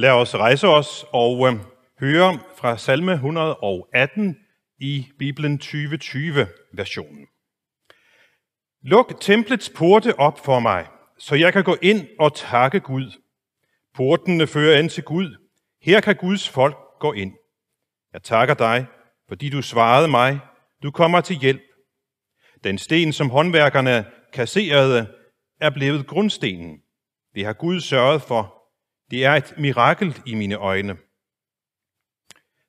Lad os rejse os og øh, høre fra salme 118 i Bibelen 2020-versionen. Luk templets porte op for mig, så jeg kan gå ind og takke Gud. Portene fører an til Gud. Her kan Guds folk gå ind. Jeg takker dig, fordi du svarede mig. Du kommer til hjælp. Den sten, som håndværkerne kasserede, er blevet grundstenen. Det har Gud sørget for det er et mirakel i mine øjne.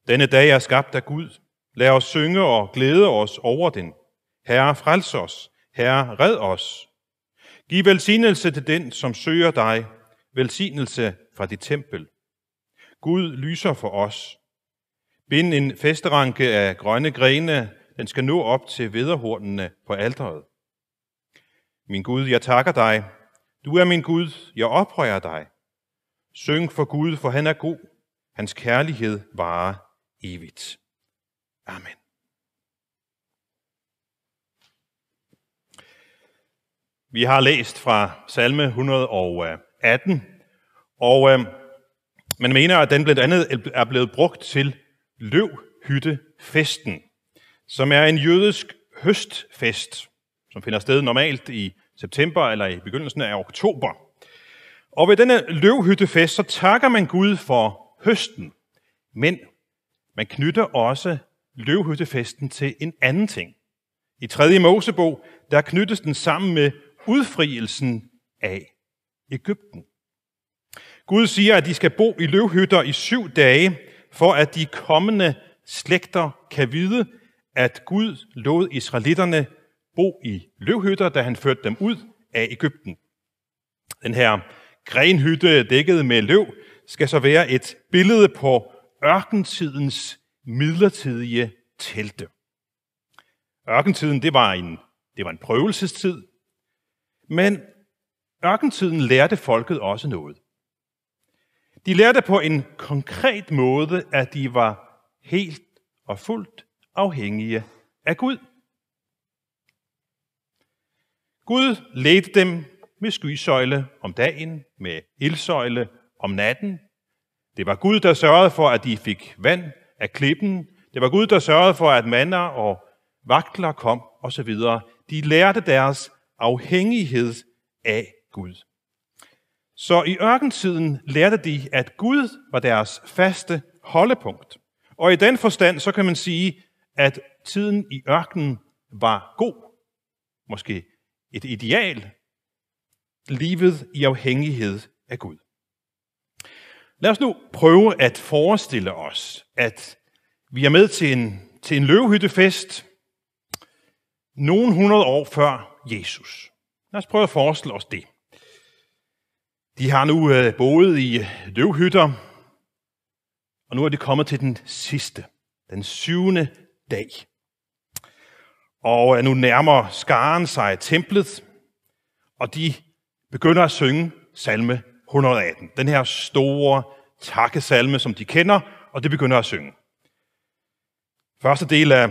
Denne dag er skabt af Gud. Lad os synge og glæde os over den. Herre, frels os. Herre, red os. Giv velsignelse til den, som søger dig. Velsignelse fra dit tempel. Gud lyser for os. Bind en festeranke af grønne grene. Den skal nå op til vederhornene på alteret. Min Gud, jeg takker dig. Du er min Gud, jeg ophøjer dig. Syng for Gud, for han er god. Hans kærlighed varer evigt. Amen. Vi har læst fra salme 118, og øh, man mener, at den blandt andet er blevet brugt til løvhyttefesten, som er en jødisk høstfest, som finder sted normalt i september eller i begyndelsen af oktober. Og ved denne løvhyttefest, så takker man Gud for høsten. Men man knytter også løvhyttefesten til en anden ting. I 3. Mosebog, der knyttes den sammen med udfrielsen af Ægypten. Gud siger, at de skal bo i løvhytter i syv dage, for at de kommende slægter kan vide, at Gud lod israelitterne bo i løvhytter, da han førte dem ud af Ægypten. Den her grenhytte dækket med løv, skal så være et billede på ørkentidens midlertidige telte. Ørkentiden, det var en, det var en prøvelsestid, men ørkentiden lærte folket også noget. De lærte på en konkret måde, at de var helt og fuldt afhængige af Gud. Gud ledte dem med skysøjle om dagen, med ildsøjle om natten. Det var Gud, der sørgede for, at de fik vand af klippen. Det var Gud, der sørgede for, at mander og vagtler kom osv. De lærte deres afhængighed af Gud. Så i ørkentiden lærte de, at Gud var deres faste holdepunkt. Og i den forstand, så kan man sige, at tiden i ørkenen var god. Måske et ideal livet i afhængighed af Gud. Lad os nu prøve at forestille os, at vi er med til en, til en løvehyttefest nogle hundrede år før Jesus. Lad os prøve at forestille os det. De har nu øh, boet i løvehytter, og nu er de kommet til den sidste, den syvende dag. Og nu nærmer skaren sig templet, og de begynder at synge salme 118. Den her store takkesalme, som de kender, og det begynder at synge. Første del af,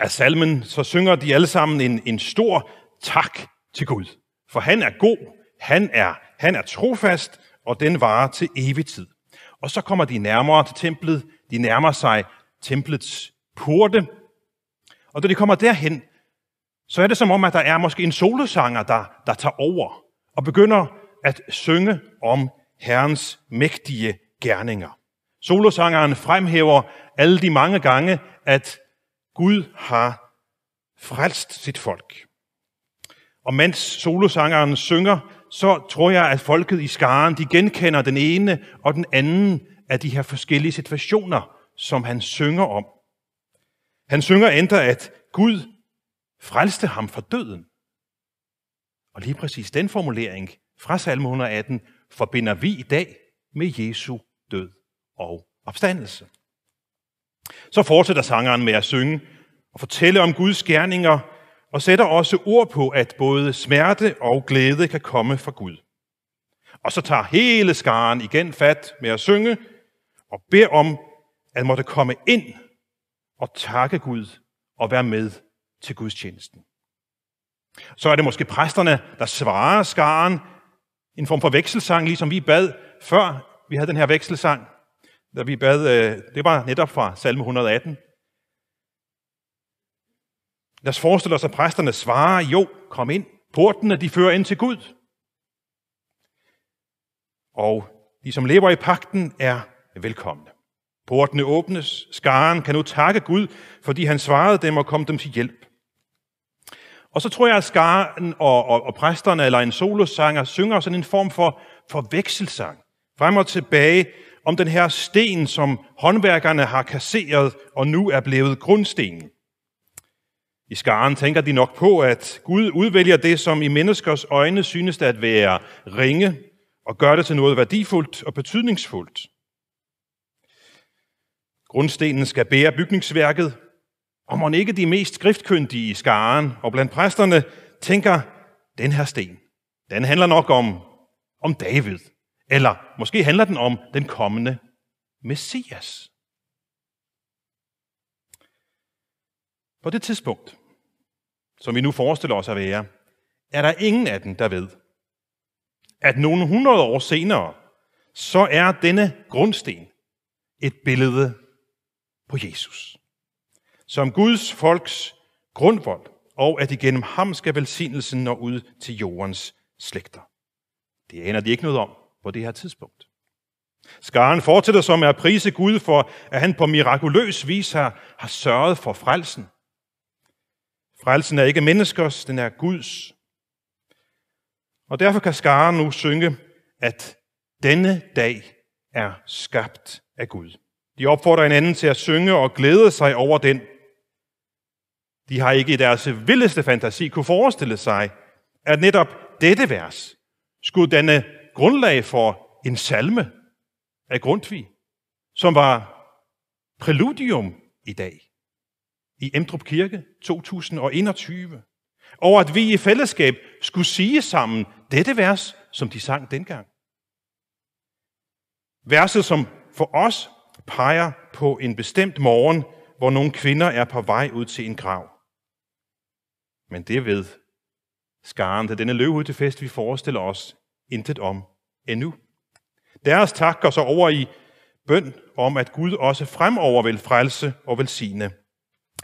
af salmen, så synger de alle sammen en, en stor tak til Gud. For han er god, han er, han er trofast, og den varer til evig tid. Og så kommer de nærmere til templet, de nærmer sig templets porte. Og da de kommer derhen, så er det som om, at der er måske en solosanger, der, der tager over og begynder at synge om Herrens mægtige gerninger. Solosangeren fremhæver alle de mange gange, at Gud har frelst sit folk. Og mens solosangeren synger, så tror jeg, at folket i skaren, de genkender den ene og den anden af de her forskellige situationer, som han synger om. Han synger endda, at Gud frelste ham fra døden. Og lige præcis den formulering fra salme 118 forbinder vi i dag med Jesu død og opstandelse. Så fortsætter sangeren med at synge og fortælle om Guds gerninger, og sætter også ord på, at både smerte og glæde kan komme fra Gud. Og så tager hele skaren igen fat med at synge og beder om, at måtte komme ind og takke Gud og være med til Guds tjenesten. Så er det måske præsterne, der svarer skaren, en form for vekselsang, ligesom vi bad før vi havde den her vekselsang, da vi bad, øh, det var netop fra salme 118. Lad os forestille os, at præsterne svarer, jo, kom ind, portene de fører ind til Gud. Og de, som lever i pakten, er velkomne. Portene åbnes, skaren kan nu takke Gud, fordi han svarede dem og kom dem til hjælp. Og så tror jeg, at skaren og, og, og præsterne eller en solosanger synger sådan en form for vekselsang. Frem og tilbage om den her sten, som håndværkerne har kasseret og nu er blevet grundstenen. I skaren tænker de nok på, at Gud udvælger det, som i menneskers øjne synes at være ringe, og gør det til noget værdifuldt og betydningsfuldt. Grundstenen skal bære bygningsværket, og må ikke de mest skriftkyndige i skaren og blandt præsterne tænker, den her sten, den handler nok om, om David. Eller måske handler den om den kommende Messias. På det tidspunkt, som vi nu forestiller os at være, er der ingen af dem, der ved, at nogle hundrede år senere, så er denne grundsten et billede på Jesus som Guds folks grundvold, og at igennem ham skal velsignelsen nå ud til jordens slægter. Det aner de ikke noget om på det her tidspunkt. Skaren fortsætter som at prise Gud for, at han på mirakuløs vis har, har sørget for frelsen. Frelsen er ikke menneskers, den er Guds. Og derfor kan skaren nu synge, at denne dag er skabt af Gud. De opfordrer hinanden til at synge og glæde sig over den de har ikke i deres vildeste fantasi kunne forestille sig, at netop dette vers skulle danne grundlag for en salme af Grundtvig, som var præludium i dag i Emdrup Kirke 2021, over at vi i fællesskab skulle sige sammen dette vers, som de sang dengang. Verset, som for os peger på en bestemt morgen, hvor nogle kvinder er på vej ud til en grav. Men det ved skaren til denne løvehud til fest, vi forestiller os intet om endnu. Deres tak går så over i bøn om, at Gud også fremover vil frelse og velsigne.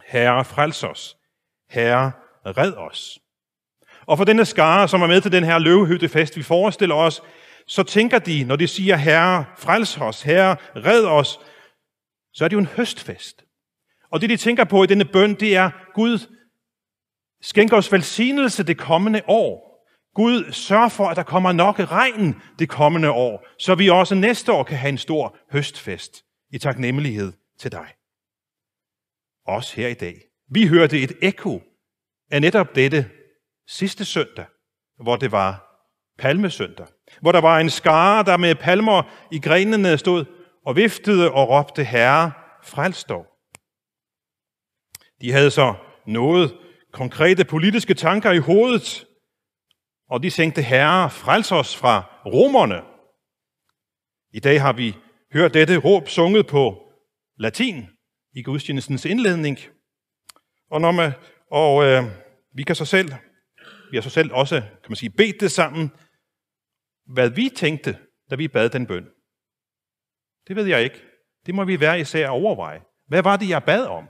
Herre, frels os. Herre, red os. Og for denne skare, som er med til den her løvehyttefest, vi forestiller os, så tænker de, når de siger, Herre, frels os, Herre, red os, så er det jo en høstfest. Og det, de tænker på i denne bøn, det er, Gud, Skænk os velsignelse det kommende år. Gud, sørg for, at der kommer nok regn det kommende år, så vi også næste år kan have en stor høstfest i taknemmelighed til dig. Også her i dag. Vi hørte et ekko af netop dette sidste søndag, hvor det var palmesøndag, hvor der var en skare, der med palmer i grenene stod og viftede og råbte, Herre, frels dog. De havde så noget konkrete politiske tanker i hovedet, og de tænkte, herre, frels os fra romerne. I dag har vi hørt dette råb sunget på latin i gudstjenestens indledning. Og, når man, og øh, vi kan så selv, vi har så selv også, kan man sige, bedt det sammen, hvad vi tænkte, da vi bad den bøn. Det ved jeg ikke. Det må vi være især overveje. Hvad var det, jeg bad om?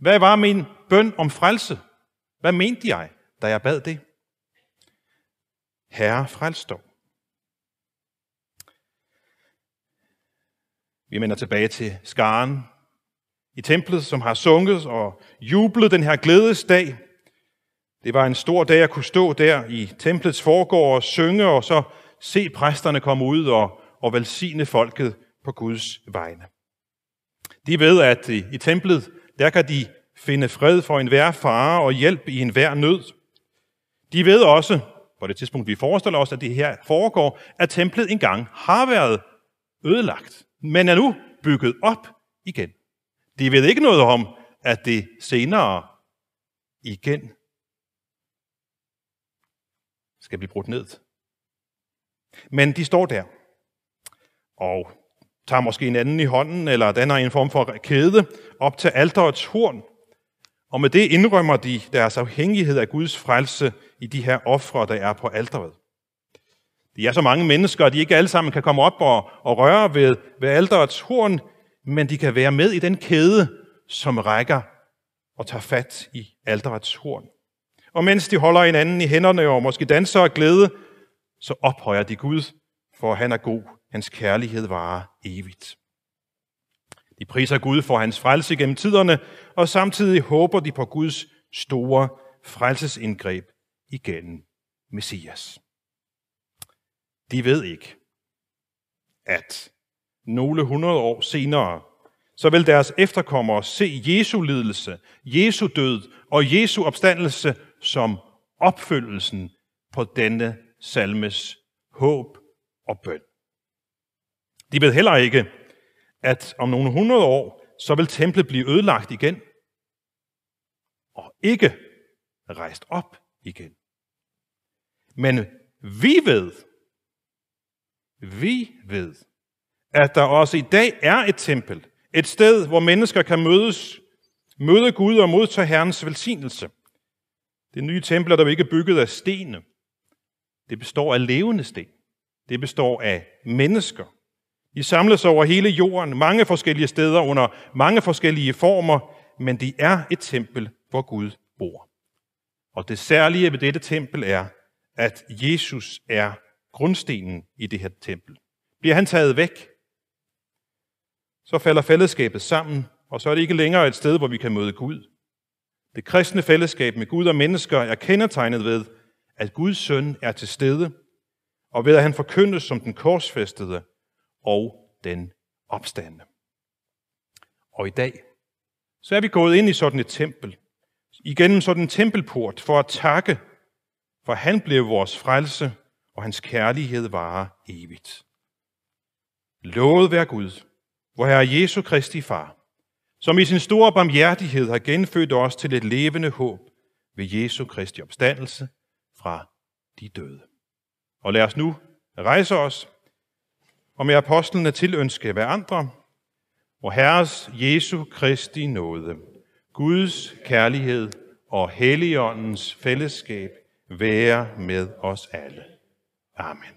Hvad var min bøn om frelse? Hvad mente jeg, da jeg bad det? Herre, frels dog. Vi vender tilbage til skaren i templet, som har sunget og jublet den her glædesdag. Det var en stor dag at kunne stå der i templets forgård og synge, og så se præsterne komme ud og, og velsigne folket på Guds vegne. De ved, at i, i templet, der kan de finde fred for enhver fare og hjælp i enhver nød. De ved også, på det tidspunkt vi forestiller os, at det her foregår, at templet engang har været ødelagt, men er nu bygget op igen. De ved ikke noget om, at det senere igen skal blive brudt ned. Men de står der og tager måske en anden i hånden, eller danner en form for kæde op til alterets horn, og med det indrømmer de deres afhængighed af Guds frelse i de her ofre, der er på alteret. De er så mange mennesker, at de ikke alle sammen kan komme op og, og røre ved, ved alterets horn, men de kan være med i den kæde, som rækker og tager fat i alterets horn. Og mens de holder hinanden i hænderne og måske danser og glæde, så ophøjer de Gud, for han er god, hans kærlighed varer evigt. De priser Gud for hans frelse gennem tiderne, og samtidig håber de på Guds store frelsesindgreb igennem Messias. De ved ikke, at nogle hundrede år senere, så vil deres efterkommere se Jesu lidelse, Jesu død og Jesu opstandelse som opfyldelsen på denne salmes håb og bøn. De ved heller ikke, at om nogle hundrede år, så vil templet blive ødelagt igen, og ikke rejst op igen. Men vi ved, vi ved, at der også i dag er et tempel, et sted, hvor mennesker kan mødes, møde Gud og modtage Herrens velsignelse. Det nye tempel er der ikke bygget af stene. Det består af levende sten. Det består af mennesker. I samles over hele jorden, mange forskellige steder under mange forskellige former, men det er et tempel, hvor Gud bor. Og det særlige ved dette tempel er, at Jesus er grundstenen i det her tempel. Bliver han taget væk, så falder fællesskabet sammen, og så er det ikke længere et sted, hvor vi kan møde Gud. Det kristne fællesskab med Gud og mennesker er kendetegnet ved, at Guds søn er til stede, og ved at han forkyndes som den korsfæstede og den opstande. Og i dag, så er vi gået ind i sådan et tempel, igennem sådan en tempelport, for at takke, for han blev vores frelse, og hans kærlighed varer evigt. Lovet være Gud, hvor Herre Jesu Kristi Far, som i sin store barmhjertighed har genfødt os til et levende håb ved Jesu Kristi opstandelse fra de døde. Og lad os nu rejse os og med apostlene tilønske hver andre, og Herres Jesu Kristi nåde, Guds kærlighed og Helligåndens fællesskab være med os alle. Amen.